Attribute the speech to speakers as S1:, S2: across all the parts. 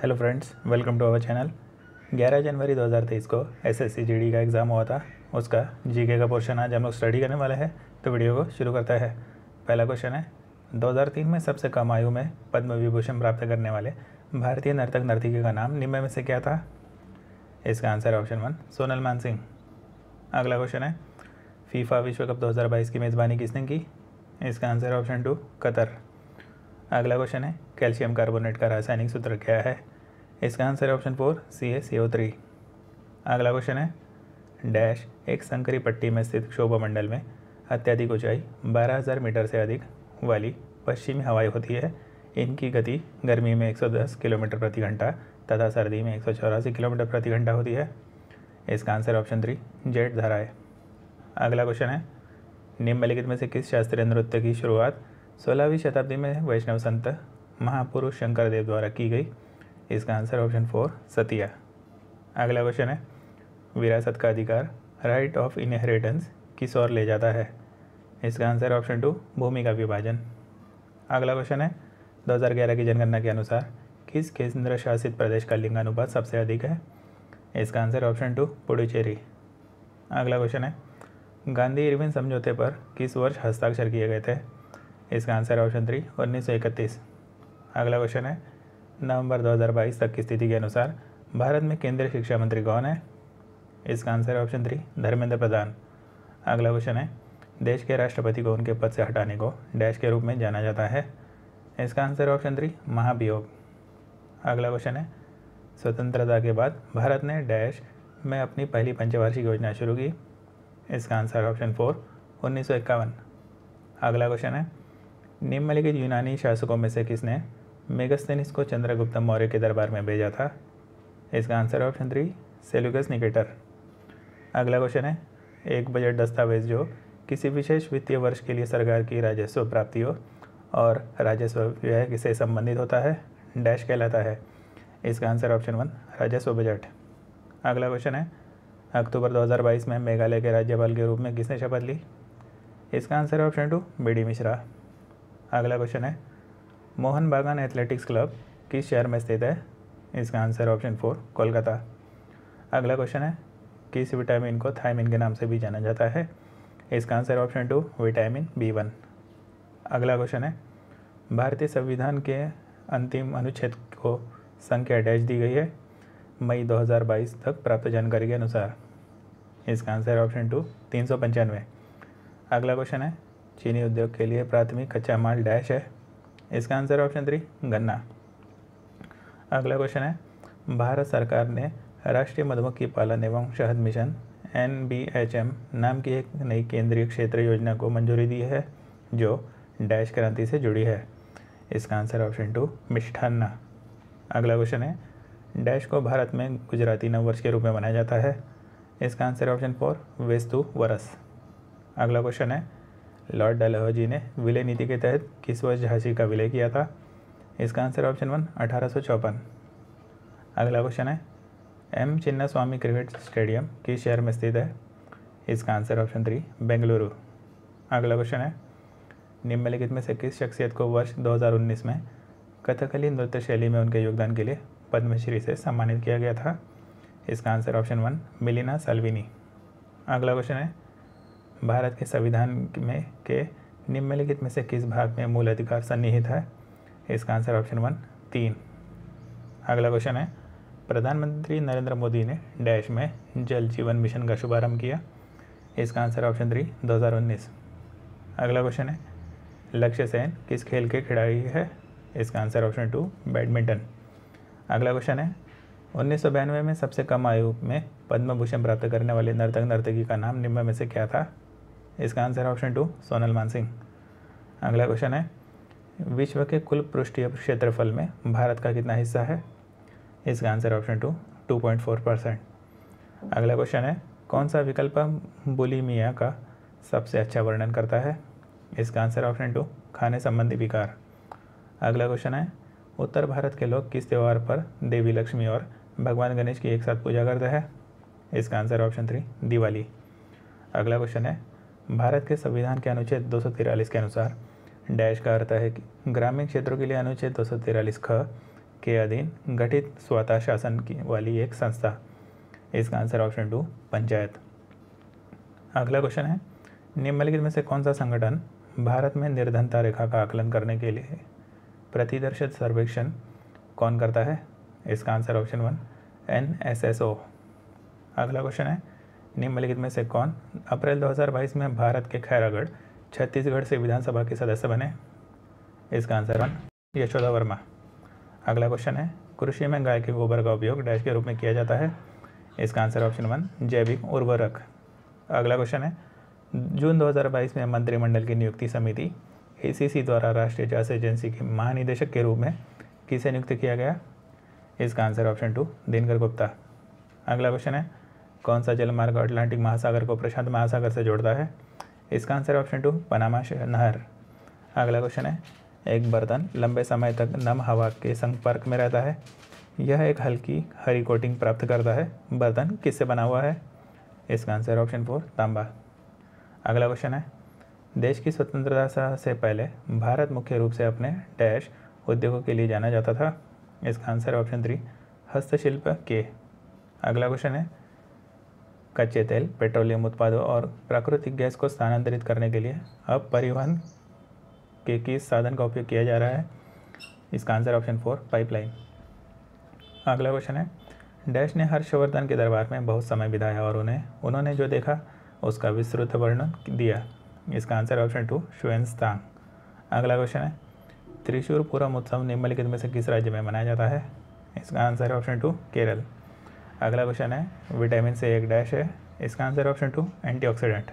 S1: hello friends welcome to our channel 11 जनवरी 2023 को SSC GD का एग्ज़ाम हुआ था उसका जीके का पोर्शन आज हम लोग स्टडी करने वाले हैं तो वीडियो को शुरू करता है पहला क्वेश्चन है 2003 में सबसे कम आयु में पद्म विभूषण प्राप्त करने वाले भारतीय नर्तक नर्तिका का नाम निम्न में से क्या था इसका आंसर है ऑप्शन वन सोनल मान सिंह अगला क्वेश्चन है फीफा विश्व कप दो की मेज़बानी किसने की इसका आंसर है ऑप्शन टू कतर अगला क्वेश्चन है कैल्शियम कार्बोनेट का रासायनिक सूत्र क्या है इसका आंसर है option four C S C O three अगला क्वेश्चन है डैश एक संकरी पट्टी में स्थित शोभा मंडल में अत्यधिक ऊंचाई 12000 मीटर से अधिक वाली पश्चिमी हवाएं होती है इनकी गति गर्मी में 110 किलोमीटर प्रति घंटा तथा सर्दी में एक किलोमीटर प्रति घंटा होती है इसका आंसर ऑप्शन थ्री जेट धारा है अगला क्वेश्चन है निम्नलिखित में से किस शास्त्रीय नृत्य की शुरुआत सोलहवीं शताब्दी में वैष्णव संत महापुरुष शंकर देव द्वारा की गई इसका आंसर ऑप्शन फोर सतिया अगला क्वेश्चन है विरासत का अधिकार राइट ऑफ इनहेरिटेंस किस ओर ले जाता है इसका आंसर ऑप्शन टू भूमि का विभाजन अगला क्वेश्चन है 2011 की जनगणना के अनुसार किस केंद्र शासित प्रदेश का लिंगानुपात सबसे अधिक है इसका आंसर ऑप्शन टू पुडुचेरी अगला क्वेश्चन है गांधी इरविन समझौते पर किस वर्ष हस्ताक्षर किए गए थे इसका आंसर है ऑप्शन थ्री उन्नीस सौ अगला क्वेश्चन है नवंबर 2022 तक की स्थिति के अनुसार भारत में केंद्रीय शिक्षा मंत्री कौन है इसका आंसर है ऑप्शन थ्री धर्मेंद्र प्रधान अगला क्वेश्चन है देश के राष्ट्रपति को उनके पद से हटाने को डैश के रूप में जाना जाता है इसका आंसर ऑप्शन थ्री महाभियोग अगला क्वेश्चन है स्वतंत्रता के बाद भारत ने डैश में अपनी पहली पंचवार्षिक योजना शुरू की इसका आंसर ऑप्शन फोर उन्नीस अगला क्वेश्चन है निम्नलिखित यूनानी शासकों में से किसने मेगस्थनिस को चंद्रगुप्त मौर्य के दरबार में भेजा था इसका answer option three Seleucus Nicator अगला क्वेश्चन है एक बजट दस्तावेज जो किसी विशेष वित्तीय वर्ष के लिए सरकार की राजस्व प्राप्तियों और राजस्व व्यय किसे संबंधित होता है डैश कहलाता है इसका आंसर ऑप्शन वन राजस्व बजट अगला क्वेश्चन है अक्टूबर 2022 में मेघालय के राज्यपाल के रूप में किसने शपथ ली इसका answer option two B D Mishra अगला क्वेश्चन है मोहन बागान एथलेटिक्स क्लब किस शहर में स्थित है इसका आंसर ऑप्शन फोर कोलकाता अगला क्वेश्चन है किस विटामिन को थायमिन के नाम से भी जाना जाता है इसका answer option two vitamin B one अगला क्वेश्चन है भारतीय संविधान के अंतिम अनुच्छेद को संख्या डैश दी गई है मई 2022 तक प्राप्त जानकारी के अनुसार इसका आंसर ऑप्शन टू तीन सौ पंचानवे अगला क्वेश्चन है चीनी उद्योग के लिए प्राथमिक कच्चा माल डैश है इसका आंसर ऑप्शन थ्री गन्ना अगला क्वेश्चन है भारत सरकार ने राष्ट्रीय मधुमक्खी पालन एवं शहद मिशन एन नाम की एक नई केंद्रीय क्षेत्र योजना को मंजूरी दी है जो डैश क्रांति से जुड़ी है इसका आंसर ऑप्शन टू मिष्ठान्ना अगला क्वेश्चन है डैश को भारत में गुजराती नववर्ष के रूप में मनाया जाता है इसका आंसर ऑप्शन फोर वेस्तु वरस अगला क्वेश्चन है लॉर्ड डलहौजी ने विलय नीति के तहत किस वर्ष झांसी का विलय किया था इसका आंसर ऑप्शन वन अठारह अगला क्वेश्चन है M Chinnaswamy cricket stadium किस शहर में स्थित है इसका आंसर ऑप्शन थ्री बेंगलुरु अगला क्वेश्चन है निम्नलिखित में से किस शख्सियत को वर्ष 2019 में कथकली नृत्य शैली में उनके योगदान के लिए पद्मश्री से सम्मानित किया गया था इसका answer option one Milena Salvini अगला क्वेश्चन है भारत के संविधान में के निम्नलिखित में से किस भाग में मूल अधिकार सन्निहित है इसका आंसर ऑप्शन वन तीन अगला क्वेश्चन है प्रधानमंत्री नरेंद्र मोदी ने डैश में जल जीवन मिशन का शुभारंभ किया इसका आंसर ऑप्शन थ्री उन्नीस अगला क्वेश्चन है लक्ष्य सेन किस खेल के खिलाड़ी है इसका आंसर ऑप्शन टू बैडमिंटन अगला क्वेश्चन है उन्नीस में सबसे कम आयु में पद्म भूषण प्राप्त करने वाले नर्तक नर्तकी का नाम निम्न में से क्या था इसका आंसर है ऑप्शन टू सोनल सिंह अगला क्वेश्चन है विश्व के कुल पृष्ठीय क्षेत्रफल में भारत का कितना हिस्सा है इसका answer option two two point four percent अगला क्वेश्चन है कौन सा विकल्प बुलीमिया का सबसे अच्छा वर्णन करता है इसका आंसर ऑप्शन टू खाने संबंधी विकार अगला क्वेश्चन है उत्तर भारत के लोग किस त्यौहार पर देवी लक्ष्मी और भगवान गणेश की एक साथ पूजा करते हैं इसका आंसर ऑप्शन थ्री दिवाली अगला क्वेश्चन है भारत के संविधान के अनुच्छेद दो के अनुसार डैश का अर्थ है कि ग्रामीण क्षेत्रों के लिए अनुच्छेद दो ख के अधीन गठित स्वतः शासन की वाली एक संस्था इसका आंसर ऑप्शन टू पंचायत अगला क्वेश्चन है निम्नलिखित में से कौन सा संगठन भारत में निर्धनता रेखा का आकलन करने के लिए प्रतिदर्शित सर्वेक्षण कौन करता है इसका answer option one N S S O अगला क्वेश्चन है निम्नलिखित में से कौन अप्रैल 2022 में भारत के खैरागढ़ छत्तीसगढ़ से विधानसभा के सदस्य बने इसका आंसर वन यशोदा वर्मा अगला क्वेश्चन है कृषि में गाय के गोबर का उपयोग डैश के रूप में किया जाता है इसका आंसर ऑप्शन वन जैविक उर्वरक अगला क्वेश्चन है जून 2022 में मंत्रिमंडल की नियुक्ति समिति ए द्वारा राष्ट्रीय जांच एजेंसी के महानिदेशक के रूप में किसे नियुक्त किया गया इसका answer option two Dinkar Gupta अगला क्वेश्चन है कौन सा जलमार्ग अटलांटिक महासागर को प्रशांत महासागर से जोड़ता है इसका आंसर ऑप्शन टू पनामा नहर अगला क्वेश्चन है एक बर्तन लंबे समय तक नम हवा के संपर्क में रहता है यह एक हल्की हरी कोटिंग प्राप्त करता है बर्तन किससे बना हुआ है इसका आंसर ऑप्शन फोर तांबा अगला क्वेश्चन है देश की स्वतंत्रता से पहले भारत मुख्य रूप से अपने डैश उद्योगों के लिए जाना जाता था इसका आंसर ऑप्शन थ्री हस्तशिल्प के अगला क्वेश्चन है कच्चे तेल पेट्रोलियम उत्पादों और प्राकृतिक गैस को स्थानांतरित करने के लिए अब परिवहन के किस साधन का उपयोग किया जा रहा है इसका आंसर ऑप्शन फोर पाइपलाइन अगला क्वेश्चन है डैश ने हर्षवर्धन के दरबार में बहुत समय बिताया और उन्हें उन्होंने जो देखा उसका विस्तृत वर्णन दिया इसका आंसर ऑप्शन टू श्वेनस्तांग अगला क्वेश्चन है त्रिशूर पूरम उत्सव निम्नलिखित में से किस राज्य में मनाया जाता है इसका आंसर ऑप्शन टू केरल अगला क्वेश्चन है विटामिन से एक डैश है इसका आंसर ऑप्शन टू एंटीऑक्सीडेंट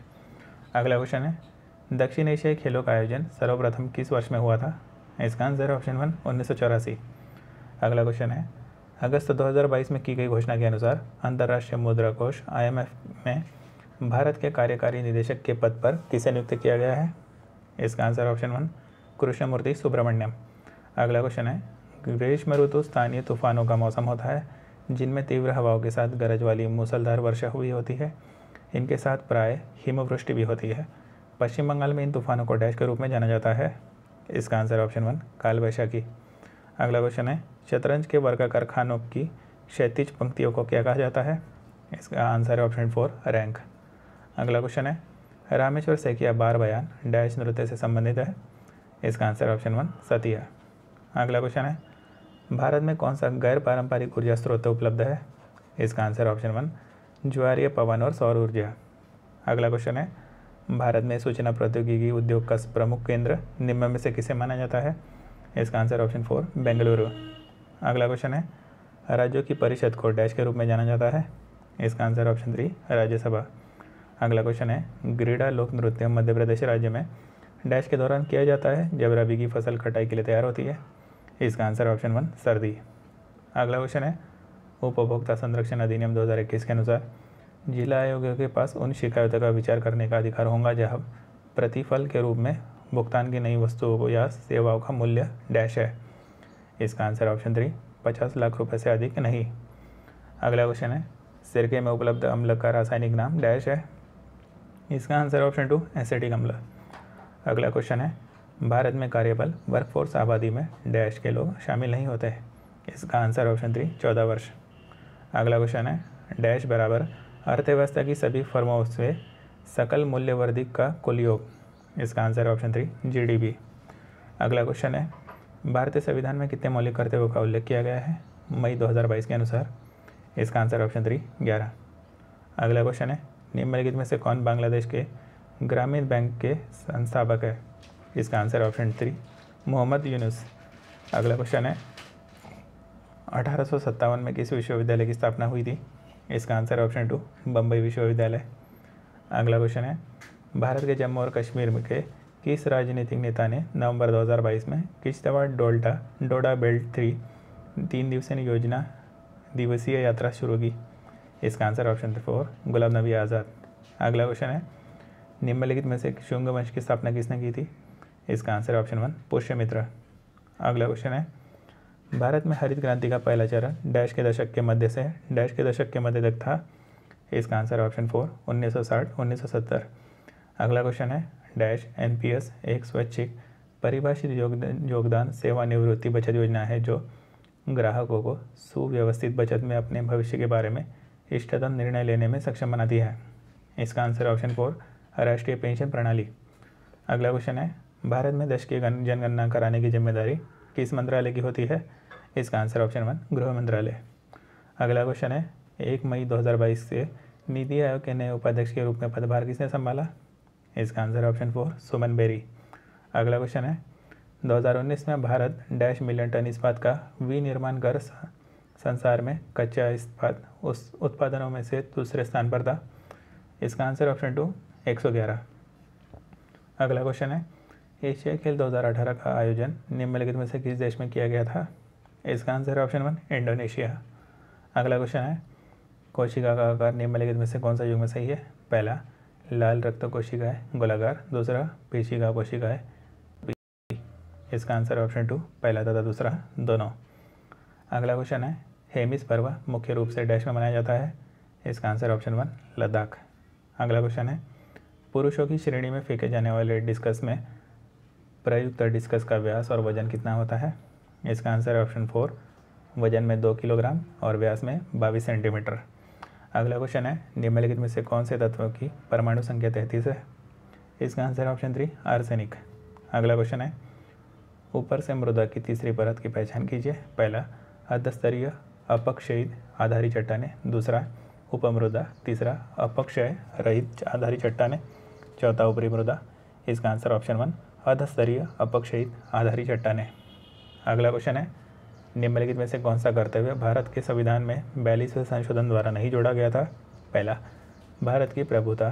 S1: अगला क्वेश्चन है दक्षिण एशियाई खेलों का आयोजन सर्वप्रथम किस वर्ष में हुआ था इसका आंसर ऑप्शन वन उन्नीस अगला क्वेश्चन है अगस्त 2022 में की गई घोषणा के अनुसार अंतर्राष्ट्रीय मुद्रा कोष आईएमएफ में भारत के कार्यकारी निदेशक के पद पर किसे नियुक्त किया गया है इसका answer option one Krishnamurthy Subramanian अगला क्वेश्चन है ग्रीष्म ऋतु स्थानीय तूफानों का मौसम होता है जिनमें तीव्र हवाओं के साथ गरज वाली मूसलधार वर्षा हुई होती है इनके साथ प्राय हिमवृष्टि भी होती है पश्चिम बंगाल में इन तूफानों को डैश के रूप में जाना जाता है इसका आंसर ऑप्शन वन काल की अगला क्वेश्चन है शतरंज के वर्ग कारखानों की क्षैतिज पंक्तियों को क्या कहा जाता है इसका आंसर है ऑप्शन फोर रैंक अगला क्वेश्चन है रामेश्वर सेकिया बार बयान डैश नृत्य से संबंधित है इसका आंसर ऑप्शन वन सतिया अगला क्वेश्चन है भारत में कौन सा गैर पारंपरिक ऊर्जा स्रोत उपलब्ध है इसका आंसर ऑप्शन वन ज्वारीय पवन और सौर ऊर्जा अगला क्वेश्चन है भारत में सूचना प्रौद्योगिकी उद्योग का प्रमुख केंद्र निम्न में से किसे माना जाता है इसका आंसर ऑप्शन फोर बेंगलुरु अगला क्वेश्चन है राज्यों की परिषद को डैश के रूप में जाना जाता है इसका आंसर ऑप्शन थ्री राज्यसभा अगला क्वेश्चन है ग्रीडा लोक नृत्य मध्य प्रदेश राज्य में डैश के दौरान किया जाता है जब रबी की फसल कटाई के लिए तैयार होती है इसका आंसर ऑप्शन वन सर्दी अगला क्वेश्चन है उपभोक्ता संरक्षण अधिनियम 2021 के अनुसार जिला आयोग के पास उन शिकायतों का विचार करने का अधिकार होगा जहाँ प्रतिफल के रूप में भुगतान की नई वस्तुओं को या सेवाओं का मूल्य डैश है इसका आंसर ऑप्शन थ्री पचास लाख रुपए से अधिक नहीं अगला क्वेश्चन है सिरके में उपलब्ध अम्ल का रासायनिक नाम डैश है इसका आंसर ऑप्शन टू एसिडिक अम्ल अगला क्वेश्चन है भारत में कार्यबल वर्कफोर्स आबादी में डैश के लोग शामिल नहीं होते हैं इसका आंसर ऑप्शन थ्री चौदह वर्ष अगला क्वेश्चन है डैश बराबर अर्थव्यवस्था की सभी फर्मों से सकल मूल्यवर्धि का कुल योग इसका आंसर ऑप्शन थ्री जीडीपी अगला क्वेश्चन है भारतीय संविधान में कितने मौलिक कर्तव्यों का उल्लेख किया गया है मई 2022 के अनुसार इसका आंसर ऑप्शन थ्री ग्यारह अगला क्वेश्चन है निम्नलिखित में से कौन बांग्लादेश के ग्रामीण बैंक के संस्थापक है इसका answer option three Mohammad Yunus अगला क्वेश्चन है अठारह में किस विश्वविद्यालय की स्थापना हुई थी इसका आंसर ऑप्शन टू बम्बई विश्वविद्यालय अगला क्वेश्चन है भारत के जम्मू और कश्मीर में के किस राजनीतिक नेता ने नवंबर 2022 में किश्तवाड़ डोल्टा डोडा बेल्ट थ्री तीन दिवसीय योजना दिवसीय यात्रा शुरू की इसका आंसर ऑप्शन फोर गुलाम नबी आज़ाद अगला क्वेश्चन है निम्नलिखित में से शुंग वंश की स्थापना किसने की थी इसका आंसर ऑप्शन वन पुष्यमित्र अगला क्वेश्चन है भारत में हरित क्रांति का पहला चरण डैश के दशक के मध्य से डैश के दशक के मध्य तक था इसका आंसर ऑप्शन फोर 1960 1970 अगला क्वेश्चन है डैश एनपीएस एक स्वैच्छिक परिभाषित योगदान सेवानिवृत्ति बचत योजना है जो ग्राहकों को सुव्यवस्थित बचत में अपने भविष्य के बारे में इष्टतम निर्णय लेने में सक्षम बनाती है इसका आंसर ऑप्शन फोर राष्ट्रीय पेंशन प्रणाली अगला क्वेश्चन है भारत में दशकीय की जनगणना कराने की जिम्मेदारी किस मंत्रालय की होती है इसका आंसर ऑप्शन वन गृह मंत्रालय अगला क्वेश्चन है एक मई 2022 से नीति आयोग के नए उपाध्यक्ष के रूप में पदभार किसने संभाला इसका answer option four Suman Bery अगला क्वेश्चन है 2019 में भारत डैश मिलियन टन इस्पात का विनिर्माण कर संसार में कच्चा इस्पात उस उत्पादनों में से दूसरे स्थान पर था इसका आंसर ऑप्शन टू 111 अगला क्वेश्चन है एशिया खेल 2018 का आयोजन निम्नलिखित में से किस देश में किया गया था इसका आंसर है ऑप्शन वन इंडोनेशिया अगला क्वेश्चन है कोशिका का आकार निम्नलिखित में से कौन सा युग में सही है पहला लाल रक्त कोशिका है गोलाकार दूसरा पेशिका कोशिका है इसका आंसर ऑप्शन टू पहला तथा दूसरा दोनों अगला क्वेश्चन है हेमिस पर्व मुख्य रूप से डैश में मनाया जाता है इसका आंसर ऑप्शन वन लद्दाख अगला क्वेश्चन है पुरुषों की श्रेणी में फेंके जाने वाले डिस्कस में प्रयुक्त डिस्कस का व्यास और वजन कितना होता है इसका आंसर है ऑप्शन फोर वजन में दो किलोग्राम और व्यास में बाईस सेंटीमीटर अगला क्वेश्चन है निम्नलिखित में से कौन से तत्वों की परमाणु संख्या तैंतीस है इसका आंसर ऑप्शन थ्री आर्सेनिक अगला क्वेश्चन है ऊपर से मृदा की तीसरी परत की पहचान कीजिए पहला अधस्तरीय अपक्षयित आधारी चट्टाने दूसरा उपमृदा तीसरा अपक्षय रहित आधारी चट्टाने चौथा ऊपरी मृदा इसका आंसर ऑप्शन वन अधस्तरीय अपक्षयित आधारी चट्टाने अगला क्वेश्चन है निम्नलिखित में से कौन सा कर्तव्य भारत के संविधान में बयालीसवें संशोधन द्वारा नहीं जोड़ा गया था पहला भारत की प्रभुता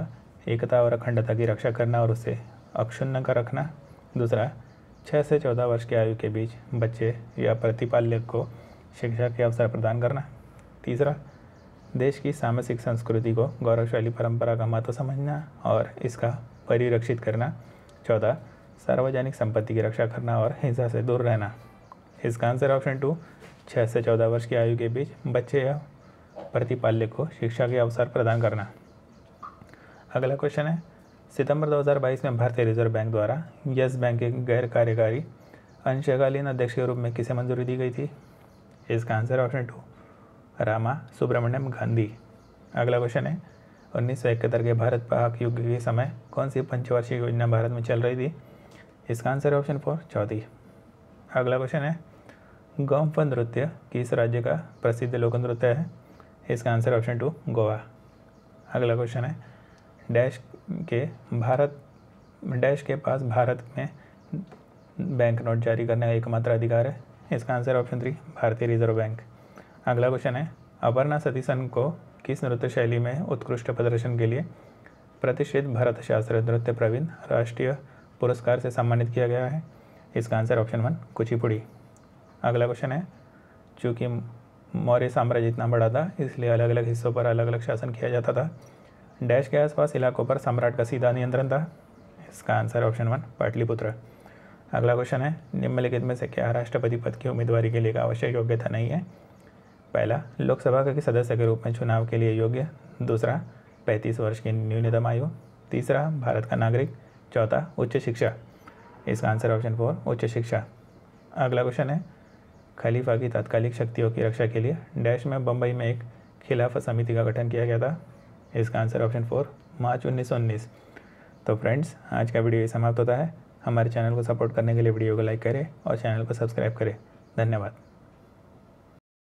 S1: एकता और अखंडता की रक्षा करना और उसे अक्षुण्ण का रखना दूसरा छः से चौदह वर्ष की आयु के बीच बच्चे या प्रतिपाल्य को शिक्षा के अवसर प्रदान करना तीसरा देश की सामसिक संस्कृति को गौरवशाली परंपरा का महत्व समझना और इसका परिरक्षित करना चौदह सार्वजनिक संपत्ति की रक्षा करना और हिंसा से दूर रहना इसका आंसर ऑप्शन टू छः से चौदह वर्ष की आयु के बीच बच्चे या प्रतिपाल्य को शिक्षा के अवसर प्रदान करना अगला क्वेश्चन है सितंबर 2022 में भारतीय रिजर्व बैंक द्वारा यस बैंक के गैर कार्यकारी अंशकालीन अध्यक्ष के रूप में किसे मंजूरी दी गई थी इसका answer option two Rama Subramaniam Gandhi अगला क्वेश्चन है उन्नीस के भारत पाक युग के समय कौन सी पंचवर्षीय योजना भारत में चल रही थी इसका आंसर है ऑप्शन फोर चौथी अगला क्वेश्चन है गौम्फ नृत्य किस राज्य का प्रसिद्ध लोक नृत्य है इसका आंसर ऑप्शन टू गोवा अगला क्वेश्चन है डैश के भारत डैश के पास भारत में बैंक नोट जारी करने का एकमात्र अधिकार है इसका आंसर ऑप्शन थ्री भारतीय रिजर्व बैंक अगला क्वेश्चन है अपर्णा सतीसन को किस नृत्य शैली में उत्कृष्ट प्रदर्शन के लिए प्रतिष्ठित भारत शास्त्र नृत्य प्रवीण राष्ट्रीय पुरस्कार से सम्मानित किया गया है इसका आंसर ऑप्शन वन कुचिपुड़ी अगला क्वेश्चन है चूँकि मौर्य साम्राज्य इतना बड़ा था इसलिए अलग अलग हिस्सों पर अलग अलग शासन किया जाता था डैश के आसपास इलाकों पर सम्राट का सीधा नियंत्रण था इसका आंसर ऑप्शन वन पाटलिपुत्र अगला क्वेश्चन है निम्नलिखित में से क्या राष्ट्रपति पद की उम्मीदवारी के लिए आवश्यक योग्यता नहीं है पहला लोकसभा के सदस्य के रूप में चुनाव के लिए योग्य दूसरा पैंतीस वर्ष की न्यूनतम आयु तीसरा भारत का नागरिक चौथा उच्च शिक्षा इसका आंसर ऑप्शन फोर उच्च शिक्षा अगला क्वेश्चन है खलीफा की तात्कालिक शक्तियों की रक्षा के लिए डैश में बम्बई में एक खिलाफत समिति का गठन किया गया था इसका आंसर ऑप्शन फोर मार्च उन्नीस तो फ्रेंड्स आज का वीडियो समाप्त होता है हमारे चैनल को सपोर्ट करने के लिए वीडियो को लाइक करें और चैनल को सब्सक्राइब करें धन्यवाद